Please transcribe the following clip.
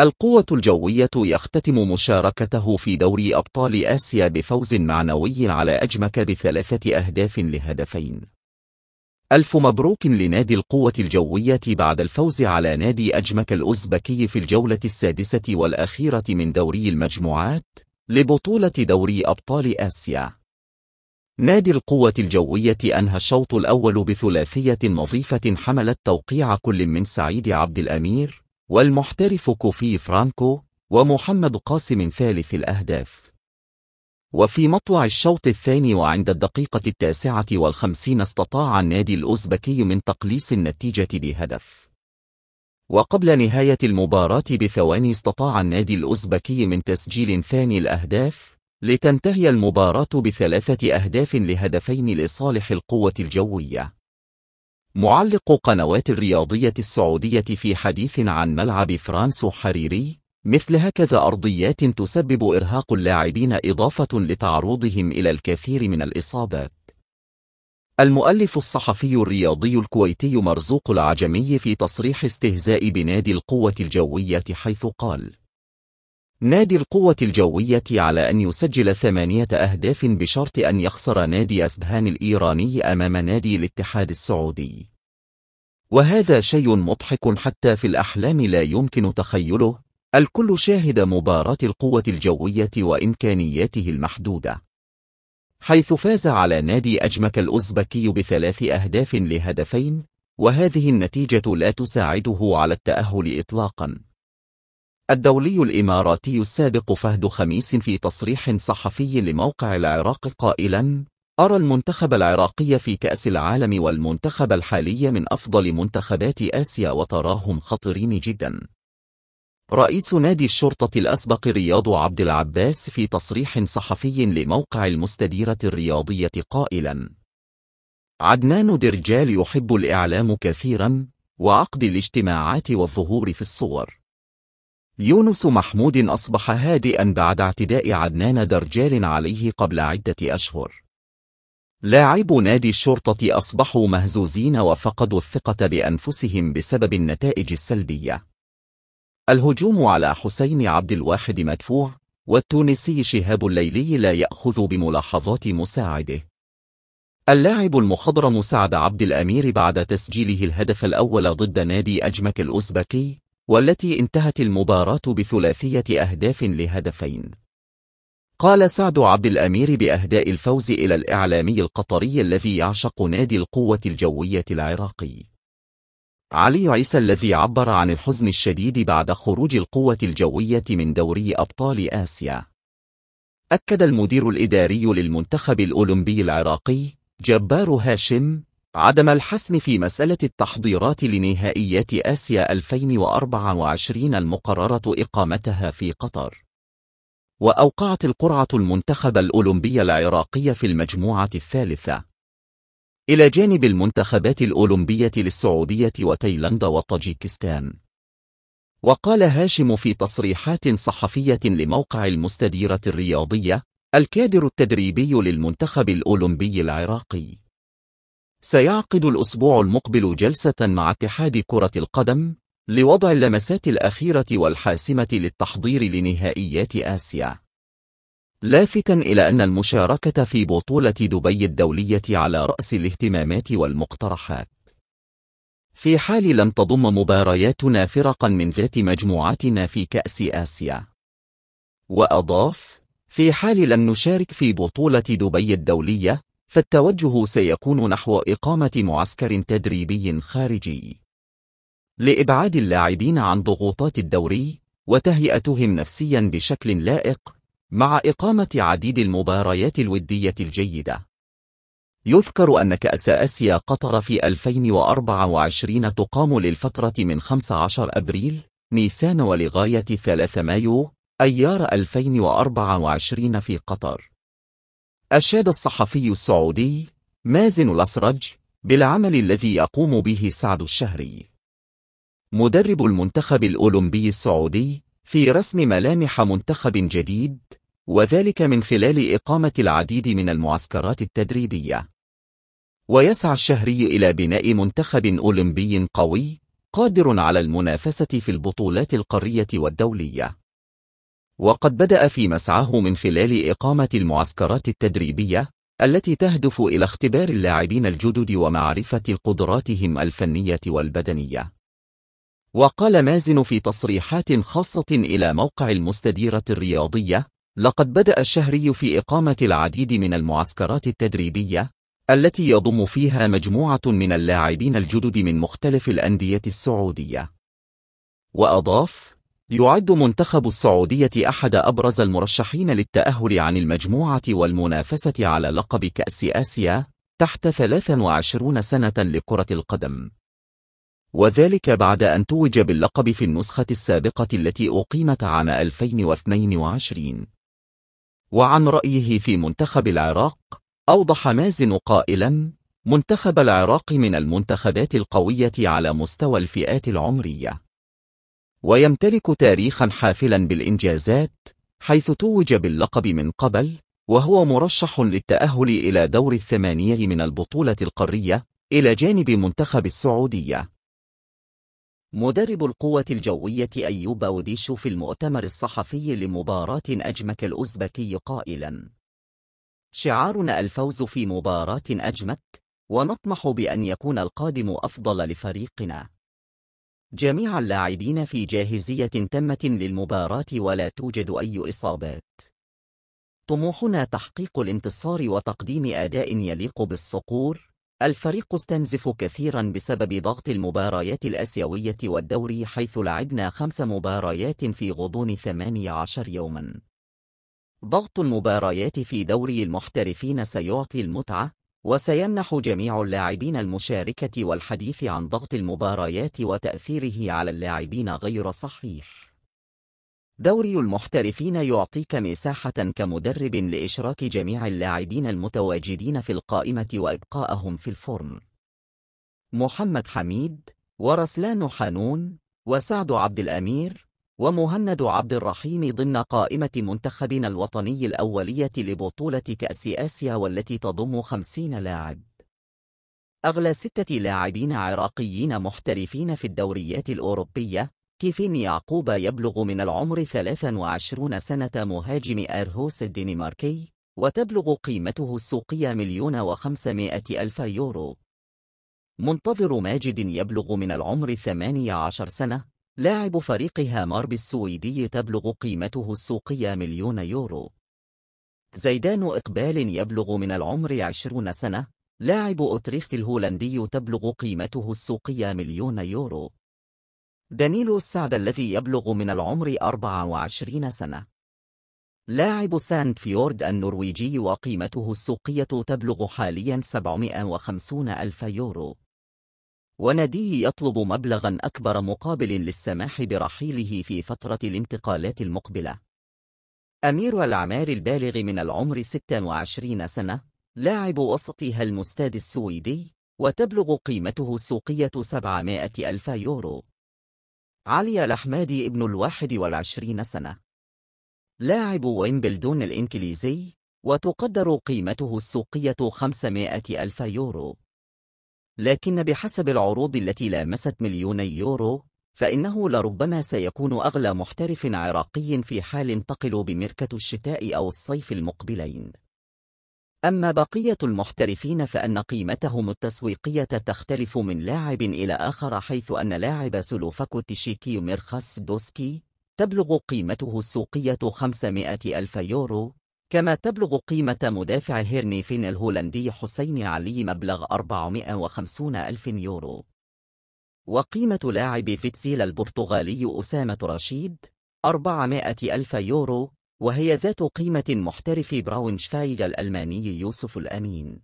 القوة الجوية يختتم مشاركته في دوري أبطال آسيا بفوز معنوي على أجمك بثلاثة أهداف لهدفين ألف مبروك لنادي القوة الجوية بعد الفوز على نادي أجمك الأوزبكي في الجولة السادسة والأخيرة من دوري المجموعات لبطولة دوري أبطال آسيا نادي القوة الجوية أنهى الشوط الأول بثلاثية نظيفة حملت توقيع كل من سعيد عبد الأمير والمحترف كوفي فرانكو ومحمد قاسم ثالث الأهداف وفي مطلع الشوط الثاني وعند الدقيقة التاسعة والخمسين استطاع النادي الأوزبكي من تقليص النتيجة بهدف وقبل نهاية المباراة بثواني استطاع النادي الأوزبكي من تسجيل ثاني الأهداف لتنتهي المباراة بثلاثة أهداف لهدفين لصالح القوة الجوية معلق قنوات الرياضية السعودية في حديث عن ملعب فرانسو حريري مثل هكذا أرضيات تسبب إرهاق اللاعبين إضافة لتعرضهم إلى الكثير من الإصابات المؤلف الصحفي الرياضي الكويتي مرزوق العجمي في تصريح استهزاء بنادي القوة الجوية حيث قال نادي القوة الجوية على أن يسجل ثمانية أهداف بشرط أن يخسر نادي أسبهان الإيراني أمام نادي الاتحاد السعودي وهذا شيء مضحك حتى في الأحلام لا يمكن تخيله الكل شاهد مباراة القوة الجوية وإمكانياته المحدودة حيث فاز على نادي أجمك الأوزبكي بثلاث أهداف لهدفين وهذه النتيجة لا تساعده على التأهل إطلاقاً الدولي الإماراتي السابق فهد خميس في تصريح صحفي لموقع العراق قائلا أرى المنتخب العراقي في كأس العالم والمنتخب الحالي من أفضل منتخبات آسيا وتراهم خطرين جدا رئيس نادي الشرطة الأسبق رياض عبد العباس في تصريح صحفي لموقع المستديرة الرياضية قائلا عدنان درجال يحب الإعلام كثيرا وعقد الاجتماعات والظهور في الصور يونس محمود أصبح هادئا بعد اعتداء عدنان درجال عليه قبل عدة أشهر لاعب نادي الشرطة أصبحوا مهزوزين وفقدوا الثقة بأنفسهم بسبب النتائج السلبية الهجوم على حسين عبد الواحد مدفوع والتونسي شهاب الليلي لا يأخذ بملاحظات مساعده اللاعب المخضرم سعد عبد الأمير بعد تسجيله الهدف الأول ضد نادي أجمك الأوزبكي والتي انتهت المباراة بثلاثية أهداف لهدفين قال سعد عبد الأمير بأهداء الفوز إلى الإعلامي القطري الذي يعشق نادي القوة الجوية العراقي علي عيسى الذي عبر عن الحزن الشديد بعد خروج القوة الجوية من دوري أبطال آسيا أكد المدير الإداري للمنتخب الأولمبي العراقي جبار هاشم عدم الحسم في مسألة التحضيرات لنهائيات آسيا 2024 المقررة إقامتها في قطر وأوقعت القرعة المنتخب الأولمبي العراقي في المجموعة الثالثة إلى جانب المنتخبات الأولمبية للسعودية وتايلاند وطاجيكستان وقال هاشم في تصريحات صحفية لموقع المستديرة الرياضية الكادر التدريبي للمنتخب الأولمبي العراقي سيعقد الأسبوع المقبل جلسة مع اتحاد كرة القدم لوضع اللمسات الأخيرة والحاسمة للتحضير لنهائيات آسيا لافتا إلى أن المشاركة في بطولة دبي الدولية على رأس الاهتمامات والمقترحات في حال لم تضم مبارياتنا فرقا من ذات مجموعاتنا في كأس آسيا وأضاف في حال لم نشارك في بطولة دبي الدولية فالتوجه سيكون نحو إقامة معسكر تدريبي خارجي لإبعاد اللاعبين عن ضغوطات الدوري وتهيئتهم نفسيا بشكل لائق مع إقامة عديد المباريات الودية الجيدة يذكر أن كأس آسيا قطر في 2024 تقام للفترة من 15 أبريل نيسان ولغاية 3 مايو أيار 2024 في قطر أشاد الصحفي السعودي مازن الأسرج بالعمل الذي يقوم به سعد الشهري مدرب المنتخب الأولمبي السعودي في رسم ملامح منتخب جديد وذلك من خلال إقامة العديد من المعسكرات التدريبية ويسعى الشهري إلى بناء منتخب أولمبي قوي قادر على المنافسة في البطولات القارية والدولية وقد بدأ في مسعاه من خلال إقامة المعسكرات التدريبية التي تهدف إلى اختبار اللاعبين الجدد ومعرفة قدراتهم الفنية والبدنية وقال مازن في تصريحات خاصة إلى موقع المستديرة الرياضية لقد بدأ الشهري في إقامة العديد من المعسكرات التدريبية التي يضم فيها مجموعة من اللاعبين الجدد من مختلف الأندية السعودية وأضاف يعد منتخب السعودية أحد أبرز المرشحين للتأهل عن المجموعة والمنافسة على لقب كأس آسيا تحت 23 سنة لكرة القدم وذلك بعد أن توج باللقب في النسخة السابقة التي أقيمت عام 2022 وعن رأيه في منتخب العراق أوضح مازن قائلا منتخب العراق من المنتخبات القوية على مستوى الفئات العمرية ويمتلك تاريخا حافلا بالإنجازات حيث توج باللقب من قبل وهو مرشح للتأهل إلى دور الثمانية من البطولة القارية إلى جانب منتخب السعودية مدرب القوة الجوية أيوب أوديشو في المؤتمر الصحفي لمباراة أجمك الأوزبكي قائلا شعارنا الفوز في مباراة أجمك ونطمح بأن يكون القادم أفضل لفريقنا جميع اللاعبين في جاهزية تامة للمباراة ولا توجد أي إصابات. طموحنا تحقيق الانتصار وتقديم أداء يليق بالصقور. الفريق استنزف كثيرا بسبب ضغط المباريات الأسيوية والدوري حيث لعبنا خمس مباريات في غضون 18 يوما. ضغط المباريات في دوري المحترفين سيعطي المتعة وسيمنح جميع اللاعبين المشاركة والحديث عن ضغط المباريات وتأثيره على اللاعبين غير صحيح. دوري المحترفين يعطيك مساحة كمدرب لإشراك جميع اللاعبين المتواجدين في القائمة وإبقائهم في الفورم. محمد حميد ورسلان حانون وسعد عبد الأمير ومهند عبد الرحيم ضمن قائمة منتخبنا الوطني الأولية لبطولة كأس آسيا والتي تضم خمسين لاعب أغلى ستة لاعبين عراقيين محترفين في الدوريات الأوروبية كيفين يعقوب يبلغ من العمر 23 سنة مهاجم أرهوس الدنماركي وتبلغ قيمته السوقية مليون وخمسمائة ألف يورو منتظر ماجد يبلغ من العمر 18 سنة لاعب فريق هامارب السويدي تبلغ قيمته السوقية مليون يورو. زيدان إقبال يبلغ من العمر 20 سنة، لاعب أوتريخت الهولندي تبلغ قيمته السوقية مليون يورو. دانيلو السعد الذي يبلغ من العمر 24 سنة. لاعب ساند فيورد النرويجي وقيمته السوقية تبلغ حاليا 750 ألف يورو. وناديه يطلب مبلغا أكبر مقابل للسماح برحيله في فترة الانتقالات المقبلة أمير العمار البالغ من العمر 26 سنة لاعب وسطها المستاد السويدي وتبلغ قيمته السوقية 700 ألف يورو علي الأحمادي ابن الواحد والعشرين سنة لاعب ويمبلدون الإنكليزي وتقدر قيمته السوقية 500 ألف يورو لكن بحسب العروض التي لامست مليوني يورو فإنه لربما سيكون أغلى محترف عراقي في حال انتقل بمركة الشتاء أو الصيف المقبلين أما بقية المحترفين فأن قيمتهم التسويقية تختلف من لاعب إلى آخر حيث أن لاعب سلوفاكو تشيكي ميرخاس دوسكي تبلغ قيمته السوقية 500 ألف يورو كما تبلغ قيمة مدافع هيرني فين الهولندي حسين علي مبلغ 450 ألف يورو وقيمة لاعب فيتسيل البرتغالي أسامة رشيد 400 ألف يورو وهي ذات قيمة محترف براونشفايج الألماني يوسف الأمين